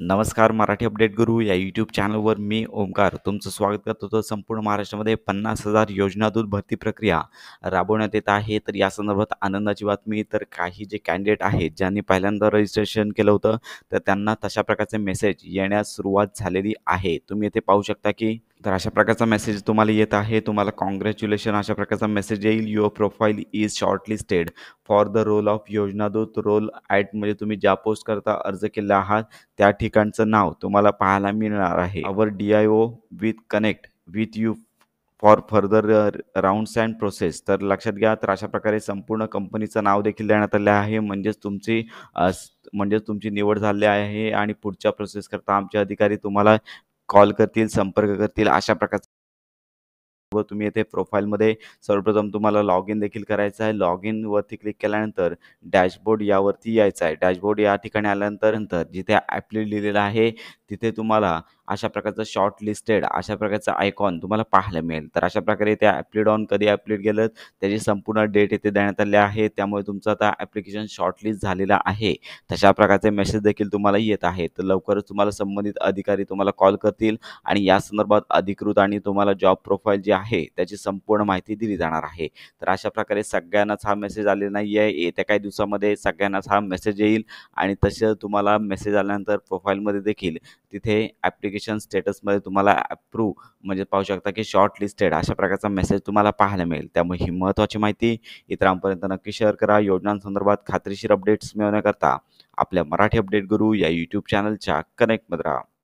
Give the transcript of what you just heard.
नमस्कार मराठी अपडेट गुरु या यूट्यूब चॅनलवर मी ओमकार तुमचं स्वागत करतो तर संपूर्ण महाराष्ट्रामध्ये पन्नास हजार योजनादूत भरती प्रक्रिया राबवण्यात येत आहे तर या संदर्भात आनंदाची बातमी तर काही जे कॅन्डिडेट आहेत ज्यांनी पहिल्यांदा रजिस्ट्रेशन केलं होतं तर त्यांना तशा प्रकारचे मेसेज येण्यास सुरुवात झालेली आहे तुम्ही इथे पाहू शकता की तर अशा प्रकारचा मेसेज तुम्हाला येत आहे तुम्हाला कॉंग्रॅच्युलेशन अशा प्रकारचा मेसेज येईल your profile is shortlisted for the role of Yojanadoot role at म्हणजे तुम्ही ज्या पोस्ट करता अर्ज केला आहात त्या ठिकाणचं नाव तुम्हाला पाहायला मिळणार आहे our D I O with connect with you for further rounds and process तर लक्षात घ्या तर अशा प्रकारे संपूर्ण कंपनीचं नाव देखील देण्यात आले आहे म्हणजेच तुमची म्हणजेच तुमची निवड झाली आहे आणि पुढच्या प्रोसेसकरता आमचे अधिकारी तुम्हाला कॉल करतील संपर्क करतील अशा प्रकारचा व तुम्ही येथे प्रोफाईलमध्ये सर्वप्रथम तुम्हाला लॉग इन देखील करायचं आहे लॉग इन वरती क्लिक केल्यानंतर डॅशबोर्ड यावरती यायचं आहे डॅशबोर्ड या ठिकाणी आल्यानंतर नंतर जिथे ॲपली लिहिलेलं आहे तिथे तुम्हाला अशा प्रकारचं शॉर्ट लिस्टेड अशा प्रकारचं आयकॉन तुम्हाला पाहायला मिळेल तर अशा प्रकारे ते ॲप्लिड ऑन कधी ॲप्लिड गेलं त्याची संपूर्ण डेट इथे देण्यात आली आहे त्यामुळे तुमचं आता ॲप्लिकेशन शॉर्टलिस्ट झालेलं आहे तशा प्रकारचे मेसेज देखील तुम्हाला येत आहे तर लवकरच तुम्हाला संबंधित अधिकारी तुम्हाला कॉल करतील आणि या संदर्भात अधिकृत आणि तुम्हाला जॉब प्रोफाईल जी आहे त्याची संपूर्ण माहिती दिली जाणार आहे तर अशा प्रकारे सगळ्यांनाच हा मेसेज आलेला नाही आहे येत्या काही दिवसामध्ये सगळ्यांनाच हा मेसेज येईल आणि तसं तुम्हाला मेसेज आल्यानंतर प्रोफाईलमध्ये देखील तिथे ॲप्लिके ॲप्लिकेशन स्टेटसमध्ये तुम्हाला अप्रूव म्हणजे पाहू शकता की शॉर्ट लिस्टेड अशा प्रकारचा मेसेज तुम्हाला पाहायला मिळेल त्यामुळे ही महत्त्वाची माहिती इतरांपर्यंत नक्की शेअर करा योजनांसंदर्भात खात्रीशीर अपडेट्स मिळवण्याकरता आपल्या मराठी अपडेट गुरु या यूट्यूब चॅनलच्या कनेक्ट राहा